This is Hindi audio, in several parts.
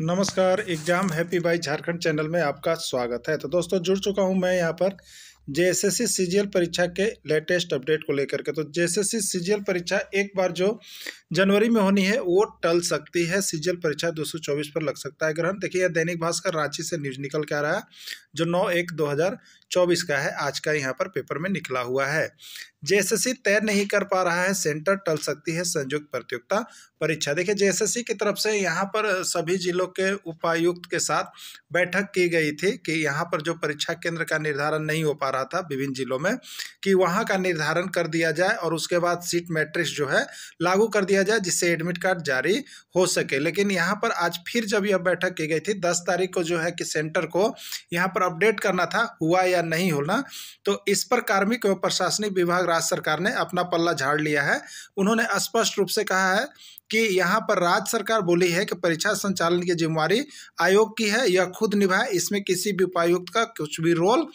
नमस्कार exam happy by Jharkhand channel में आपका स्वागत है तो दोस्तों जुड़ चुका हूं मैं यहां पर जेएसएससी सीजीएल परीक्षा के लेटेस्ट अपडेट को लेकर के तो जेएसएससी सीजीएल परीक्षा एक बार जो जनवरी में होनी है वो टल सकती है सीजीएल परीक्षा 224 पर लग सकता है ग्रहण देखिए दैनिक भास्कर रांची से न्यूज निकल के आ रहा है जो 9 एक 2024 का है आज का यहाँ पर पेपर में निकला हुआ है जेएसएससी तय नहीं कर पा रहा है सेंटर टल सकती है संयुक्त प्रतियोगिता परीक्षा देखिए जेएसएससी की तरफ से यहाँ पर सभी जिलों के उपायुक्त के साथ बैठक की गई थी कि यहाँ पर जो परीक्षा केंद्र का निर्धारण नहीं हो पा रहा था विभिन्न जिलों में कि वहाँ का निर्धारण कर दिया जाए और उसके बाद सीट मैट्रिक्स जो है लागू कर दिया जाए जिससे एडमिट कार्ड जारी हो सके लेकिन यहाँ पर आज फिर जब यह बैठक की गई थी दस तारीख को जो है कि सेंटर को यहाँ पर अपडेट करना था हुआ या नहीं होना तो इस पर कार्मिक एवं प्रशासनिक विभाग राज्य सरकार ने अपना पल्ला झाड़ लिया है उन्होंने स्पष्ट रूप से कहा है कि यहाँ पर राज्य सरकार बोली है कि परीक्षा संचालन की जिम्मेवारी आयोग की है यह खुद निभाए इसमें किसी भी उपायुक्त का कुछ भी रोल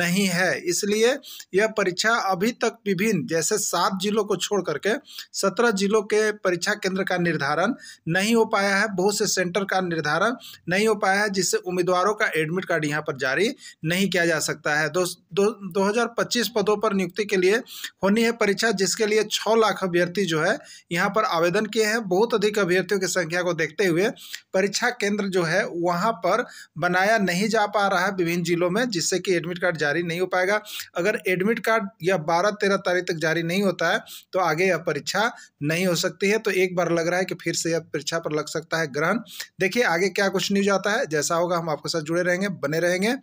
नहीं है इसलिए यह परीक्षा अभी तक विभिन्न जैसे सात जिलों को छोड़ करके सत्रह जिलों के परीक्षा केंद्र का निर्धारण नहीं हो पाया है बहुत से सेंटर का निर्धारण नहीं हो पाया है जिससे उम्मीदवारों का एडमिट कार्ड यहाँ पर जारी नहीं किया जा सकता है दो, दो, पदों पर नियुक्ति के लिए होनी है परीक्षा जिसके लिए छः लाख अभ्यर्थी जो है यहाँ पर आवेदन किए हैं बहुत अधिक अभ्यर्थियों की संख्या को देखते हुए परीक्षा केंद्र जो है वहाँ पर बनाया नहीं जा पा रहा है विभिन्न जिलों में जिससे कि एडमिट कार्ड जारी नहीं हो पाएगा अगर एडमिट कार्ड यह बारह तेरह तारीख तक जारी नहीं होता है तो आगे यह परीक्षा नहीं हो सकती है तो एक बार लग रहा है कि फिर से यह परीक्षा पर लग सकता है ग्रहण देखिए आगे क्या कुछ न्यूज आता है जैसा होगा हम आपके साथ जुड़े रहेंगे बने रहेंगे